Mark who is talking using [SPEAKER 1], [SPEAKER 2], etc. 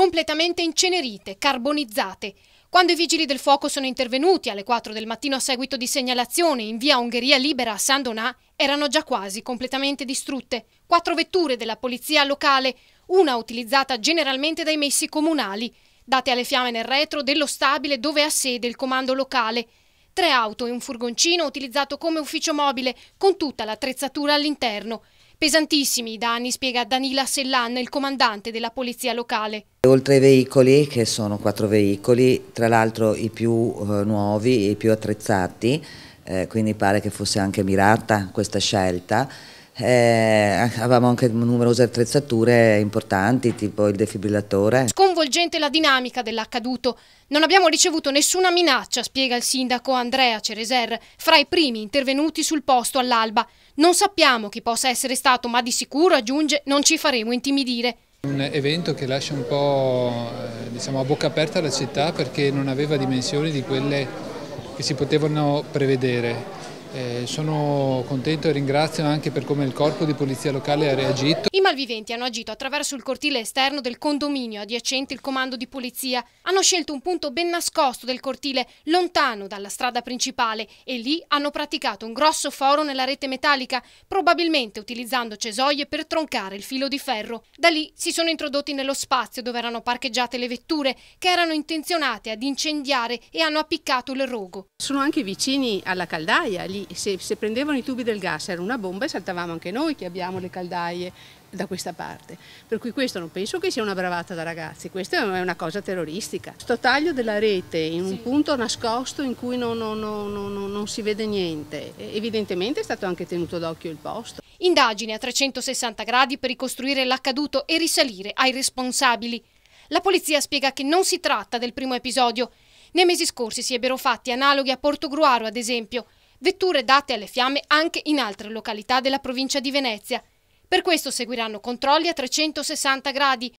[SPEAKER 1] completamente incenerite, carbonizzate. Quando i vigili del fuoco sono intervenuti alle 4 del mattino a seguito di segnalazione in via Ungheria Libera a San Donà, erano già quasi completamente distrutte. Quattro vetture della polizia locale, una utilizzata generalmente dai messi comunali, date alle fiamme nel retro dello stabile dove ha sede il comando locale, tre auto e un furgoncino utilizzato come ufficio mobile con tutta l'attrezzatura all'interno, Pesantissimi i danni, spiega Danila Sellan, il comandante della polizia locale.
[SPEAKER 2] Oltre ai veicoli, che sono quattro veicoli, tra l'altro i più eh, nuovi i più attrezzati, eh, quindi pare che fosse anche mirata questa scelta, eh, avevamo anche numerose attrezzature importanti tipo il defibrillatore.
[SPEAKER 1] Sconvolgente la dinamica dell'accaduto. Non abbiamo ricevuto nessuna minaccia, spiega il sindaco Andrea Cereser, fra i primi intervenuti sul posto all'alba. Non sappiamo chi possa essere stato, ma di sicuro, aggiunge, non ci faremo intimidire.
[SPEAKER 3] Un evento che lascia un po' eh, diciamo, a bocca aperta la città perché non aveva dimensioni di quelle che si potevano prevedere eh, sono contento e ringrazio anche per come il corpo di polizia locale ha reagito.
[SPEAKER 1] I malviventi hanno agito attraverso il cortile esterno del condominio adiacente il comando di polizia. Hanno scelto un punto ben nascosto del cortile, lontano dalla strada principale e lì hanno praticato un grosso foro nella rete metallica, probabilmente utilizzando cesoie per troncare il filo di ferro. Da lì si sono introdotti nello spazio dove erano
[SPEAKER 4] parcheggiate le vetture che erano intenzionate ad incendiare e hanno appiccato il rogo. Sono anche vicini alla caldaia, lì se, se, prendevano i tubi del gas era una bomba e saltavamo anche noi che abbiamo le caldaie da questa parte. Per cui questo non penso che sia una bravata da ragazzi, questa è una cosa terroristica. Sto taglio della rete in un sì. punto nascosto in cui non, non, non, non si vede niente, evidentemente è stato anche tenuto d'occhio il posto.
[SPEAKER 1] Indagine a 360 gradi per ricostruire l'accaduto e risalire ai responsabili. La polizia spiega che non si tratta del primo episodio. Nei mesi scorsi si ebbero fatti analoghi a Portogruaro, ad esempio, vetture date alle fiamme anche in altre località della provincia di Venezia. Per questo seguiranno controlli a 360 gradi,